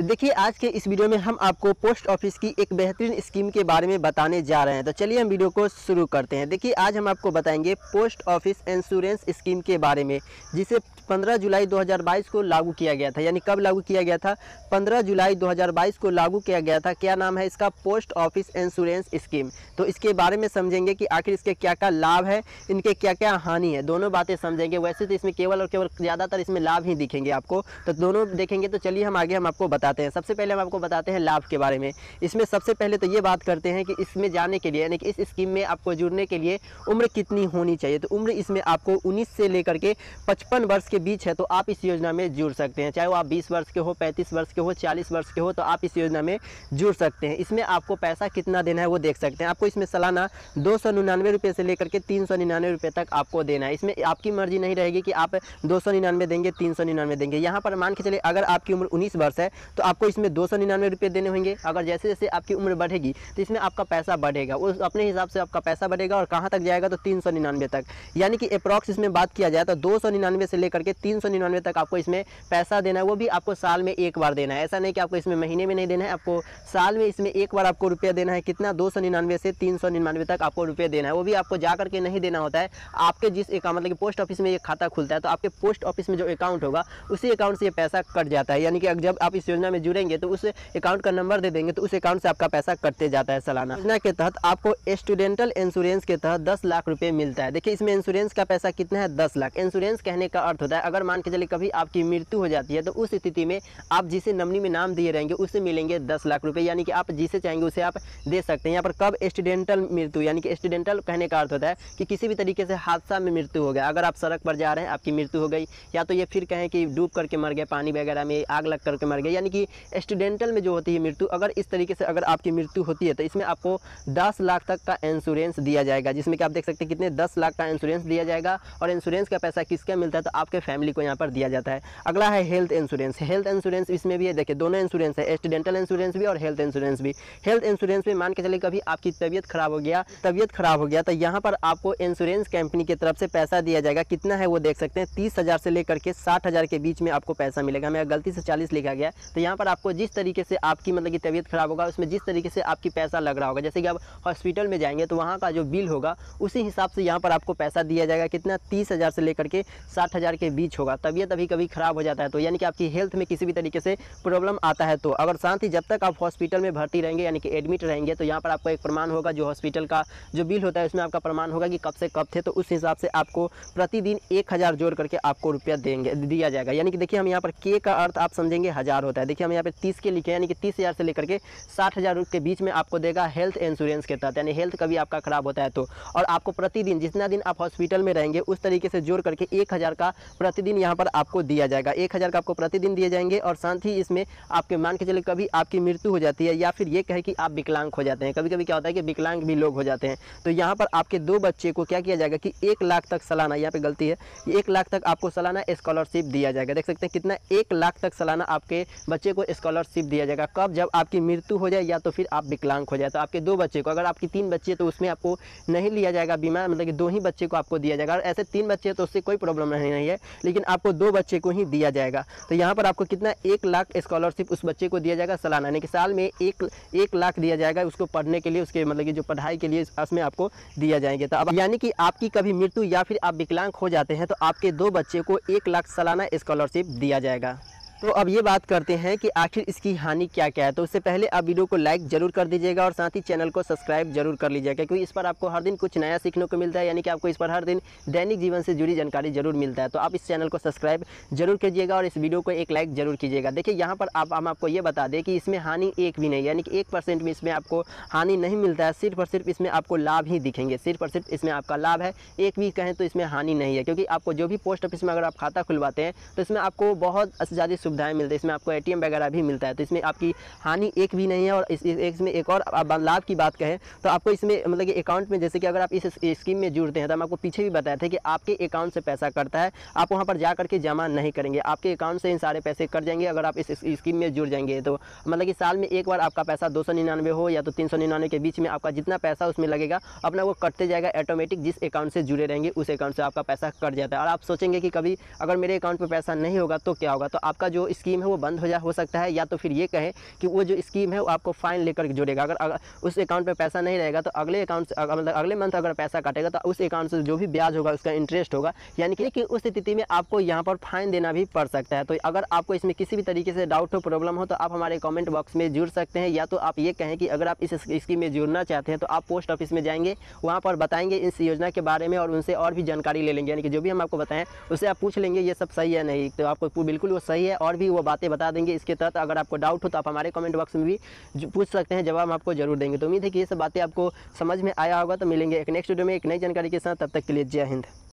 तो देखिए आज के इस वीडियो में हम आपको पोस्ट ऑफिस की एक बेहतरीन स्कीम के बारे में बताने जा रहे हैं तो चलिए हम वीडियो को शुरू करते हैं देखिए आज हम आपको बताएंगे पोस्ट ऑफिस इंश्योरेंस स्कीम के बारे में जिसे 15 जुलाई 2022 को लागू किया गया था यानी कब लागू किया गया था 15 जुलाई 2022 को लागू किया गया था क्या नाम है इसका पोस्ट ऑफिस इंश्योरेंस स्कीम तो इसके बारे में समझेंगे कि आखिर इसके क्या क्या लाभ है इनके क्या क्या हानि है दोनों बातें समझेंगे वैसे तो इसमें केवल और केवल ज़्यादातर इसमें लाभ ही दिखेंगे आपको तो दोनों देखेंगे तो चलिए हम आगे हम आपको बता बताते हैं सबसे पहले हम आपको बताते हैं लाभ के बारे में इसमें सबसे पहले तो ये बात करते हैं कि इसमें जाने के लिए यानी कि इस स्कीम में आपको जुड़ने के लिए उम्र कितनी होनी चाहिए तो उम्र इसमें आपको उन्नीस से लेकर के पचपन वर्ष के बीच है तो आप इस योजना में जुड़ सकते हैं चाहे वो आप बीस वर्ष के हो पैंतीस वर्ष के हो चालीस वर्ष के हो तो आप इस योजना में जुड़ सकते हैं इसमें आपको पैसा कितना देना है वो देख सकते हैं आपको इसमें सालाना दो सौ से लेकर के तीन सौ तक आपको देना है इसमें आपकी मर्जी नहीं रहेगी कि आप दो सौ देंगे तीन सौ देंगे यहाँ पर मान के चले अगर आपकी उम्र उन्नीस वर्ष है तो आपको इसमें दो सौ निन्यानवे रुपये देने होंगे अगर जैसे जैसे आपकी उम्र बढ़ेगी तो इसमें आपका पैसा बढ़ेगा उस अपने हिसाब से आपका पैसा बढ़ेगा और कहाँ तक जाएगा तो तीन सौ निन्यानवे तक यानी कि अप्रॉक्स इसमें बात किया जाए तो दो सौ निन्यानवे से लेकर के तीन सौ निन्यानवे तक आपको इसमें पैसा देना है वो भी आपको साल में एक बार देना है ऐसा नहीं कि आपको इसमें महीने में नहीं देना है आपको साल में इसमें एक बार आपको रुपया देना है कितना दो सौ निन्यानवे से तीन सौ निन्यानवे तक आपको रुपया देना है वो भी आपको जा करके नहीं देना होता है आपके जिस अकाउंट मतलब कि पोस्ट ऑफिस में एक खाता खुलता है तो आपके पोस्ट ऑफिस में जो अकाउंट होगा उसी अकाउंट से ये पैसा कट जाता है यानी कि जब आप इस योजना में जुड़ेंगे तो उस अकाउंट का नंबर दे देंगे तो उस अकाउंट से आपका पैसा कटते जाता है सालाना योजना के तहत आपको स्टूडेंटल इंश्योरेंस के तहत दस लाख रुपये मिलता है देखिए इसमें इंश्योरेंस का पैसा कितना है दस लाख इंश्योरेंस कहने का अर्थ होता है अगर मान के चले कभी आपकी मृत्यु हो जाती है तो उस स्थिति में आप जिसे नमनी में नाम दिए रहेंगे उससे मिलेंगे दस लाख रुपये यानी कि आप जिसे चाहेंगे उसे आप दे सकते हैं यहाँ पर कब स्टूडेंटल मृत्यु यानी कि स्टूडेंटल कहने का अर्थ होता है कि किसी भी तरीके से हादसा में मृत्यु हो गया अगर आप सड़क पर जा रहे हैं आपकी मृत्यु हो गई या तो ये फिर कहें कि डूब करके मर गए पानी वगैरह में आग लग करके मर गए यानी यानी कि एक्सीडेंटल में जो होती है मृत्यु अगर इस तरीके से अगर आपकी मृत्यु होती है तो इसमें आपको दस लाख तक का इंश्योरेंस दिया जाएगा जिसमें कि आप देख सकते हैं कितने दस लाख का इंश्योरेंस दिया जाएगा और इंश्योरेंस का पैसा किसका मिलता है तो आपके फैमिली को यहाँ पर दिया जाता है अगला है हेल्थ इंश्योरेंस हेल्थ इंश्योरेंस इसमें भी है देखिए दोनों इंश्योरेंस है एक्सीडेंटल इंश्योरेंस भी और हेल्थ इंश्योरेंस भी हेल्थ इंश्योरेंस में मान के चले कभी आपकी तबियत खराब हो गया तबियत खराब हो गया तो यहाँ पर आपको इंश्योरेंस कंपनी की तरफ से पैसा दिया जाएगा कितना है वो देख सकते हैं तीस हज़ार से लेकर के साठ हज़ार के बीच में आपको पैसा मिलेगा मेरा गलती से चालीस लिखा गया तो तो यहाँ पर आपको जिस तरीके से आपकी मतलब की तबीयत ख़राब होगा उसमें जिस तरीके से आपकी पैसा लग रहा होगा जैसे कि आप हॉस्पिटल में जाएंगे तो वहाँ का जो बिल होगा उसी हिसाब से यहाँ पर आपको पैसा दिया जाएगा कितना तीस हज़ार से लेकर के साठ हज़ार के बीच होगा तबीयत अभी कभी ख़राब हो जाता है तो यानी कि आपकी हेल्थ में किसी भी तरीके से प्रॉब्लम आता है तो अगर साथ ही जब तक आप हॉस्पिटल में भर्ती रहेंगे यानी कि एडमिट रहेंगे तो यहाँ पर आपको एक प्रमाण होगा जो हॉस्पिटल का जो बिल होता है उसमें आपका प्रमाण होगा कि कब से कब थे तो उस हिसाब से आपको प्रतिदिन एक हज़ार जोड़ करके आपको रुपया देंगे दिया जाएगा यानी कि देखिए हम यहाँ पर के का अर्थ आप समझेंगे हज़ार होता है देखिए हम यहाँ पे तीस के लिखे यानी कि तीस हज़ार से लेकर के साठ हज़ार के बीच में आपको देगा हेल्थ इंश्योरेंस के तहत यानी हेल्थ कभी आपका ख़राब होता है तो और आपको प्रतिदिन जितना दिन आप हॉस्पिटल में रहेंगे उस तरीके से जोड़ करके एक हज़ार का प्रतिदिन यहाँ पर आपको दिया जाएगा एक हज़ार का आपको प्रतिदिन दिए जाएंगे और साथ ही इसमें आपके मान के चले कभी आपकी मृत्यु हो जाती है या फिर ये कहे कि आप विकलांग हो जाते हैं कभी कभी क्या होता है कि विकलांग भी लोग हो जाते हैं तो यहाँ पर आपके दो बच्चे को क्या किया जाएगा कि एक लाख तक सालाना यहाँ पे गलती है एक लाख तक आपको सालाना स्कॉलरशिप दिया जाएगा देख सकते हैं कितना एक लाख तक सालाना आपके बच्चे को स्कॉलरशिप दिया जाएगा कब जब आपकी मृत्यु हो जाए या तो फिर आप विकलांग हो जाए तो आपके दो बच्चे को अगर आपकी तीन बच्चे तो उसमें आपको नहीं लिया जाएगा बीमा मतलब कि दो ही बच्चे को आपको दिया जाएगा और ऐसे तीन बच्चे तो उससे कोई प्रॉब्लम नहीं है लेकिन आपको दो बच्चे को ही दिया जाएगा तो यहाँ पर आपको कितना एक लाख स्कॉलरशिप उस बच्चे को दिया जाएगा सालाना यानी कि साल में एक एक लाख दिया जाएगा उसको पढ़ने के लिए उसके मतलब कि जो पढ़ाई के लिए उसमें आपको दिया जाएंगे तो अब यानी कि आपकी कभी मृत्यु या फिर आप विकलांग हो जाते हैं तो आपके दो बच्चे को एक लाख सालाना स्कॉलरशिप दिया जाएगा तो अब ये बात करते हैं कि आखिर इसकी हानि क्या क्या है तो उससे पहले आप वीडियो को लाइक जरूर कर दीजिएगा और साथ ही चैनल को सब्सक्राइब जरूर कर लीजिएगा क्योंकि इस पर आपको हर दिन कुछ नया सीखने को मिलता है यानी कि आपको इस पर हर दिन दैनिक जीवन से जुड़ी जानकारी जरूर मिलता है तो आप इस चैनल को सब्सक्राइब जरूर कीजिएगा और इस वीडियो को एक लाइक जरूर कीजिएगा देखिए यहाँ पर आप हम आपको ये बता दें कि इसमें हानि एक भी नहीं यानी कि एक भी इसमें आपको हानि नहीं मिलता है सिर्फ और सिर्फ इसमें आपको लाभ ही दिखेंगे सिर्फ और सिर्फ इसमें आपका लाभ है एक भी कहें तो इसमें हानि नहीं है क्योंकि आपको जो भी पोस्ट ऑफिस में अगर आप खाता खुलवाते हैं तो इसमें आपको बहुत ज़्यादा सुविधाएं मिलती है इसमें आपको एटीएम वगैरह भी मिलता है तो इसमें आपकी हानि एक भी नहीं है और इस, इसमें एक और लाभ की बात कहें तो आपको इसमें मतलब कि अकाउंट में जैसे कि अगर आप इस स्कीम में जुड़ते हैं तो हम आपको पीछे भी बताए थे कि आपके अकाउंट से पैसा कटता है आप वहाँ पर जा करके जमा नहीं करेंगे आपके अकाउंट से इन सारे पैसे कट जाएंगे अगर आप इस स्कीम में जुड़ जाएंगे तो मतलब कि साल में एक बार आपका पैसा दो हो या तो तीन के बीच में आपका जितना पैसा उसमें लगेगा अपना वो कटते जाएगा ऑटोमेटिक जिस अकाउंट से जुड़े रहेंगे उस अकाउंट से आपका पैसा कट जाता है और आप सोचेंगे कि कभी अगर मेरे अकाउंट पर पैसा नहीं होगा तो क्या होगा तो आपका जो जो स्कीम है वो बंद हो जा हो सकता है या तो फिर ये कहें कि वो जो स्कीम है वो आपको फ़ाइन लेकर जुड़ेगा अगर, उस अकाउंट में पैसा नहीं रहेगा तो अगले अकाउंट से मतलब अगले मंथ अगर पैसा काटेगा तो उस अकाउंट से जो भी ब्याज होगा उसका इंटरेस्ट होगा यानी कि लेकिन उस स्थिति में आपको यहाँ पर फाइन देना भी पड़ सकता है तो अगर आपको इसमें किसी भी तरीके से डाउट हो प्रॉब्लम हो तो आप हमारे कॉमेंट बॉक्स में जुड़ सकते हैं या तो आप ये कहें कि अगर आप इस स्कीम में जुड़ना चाहते हैं तो आप पोस्ट ऑफिस में जाएंगे वहाँ पर बताएंगे इस योजना के बारे में और उनसे और भी जानकारी ले लेंगे यानी कि जो भी हम आपको बताएं उसे आप पूछ लेंगे ये सब सही है नहीं तो आपको बिल्कुल वो सही है और और भी वो बातें बता देंगे इसके तहत अगर आपको डाउट हो तो आप हमारे कमेंट बॉक्स में भी पूछ सकते हैं जवाब हम आपको जरूर देंगे तो उम्मीद है कि ये सब बातें आपको समझ में आया होगा तो मिलेंगे एक नेक्स्ट वीडियो में एक नई जानकारी के साथ तब तक के लिए जय हिंद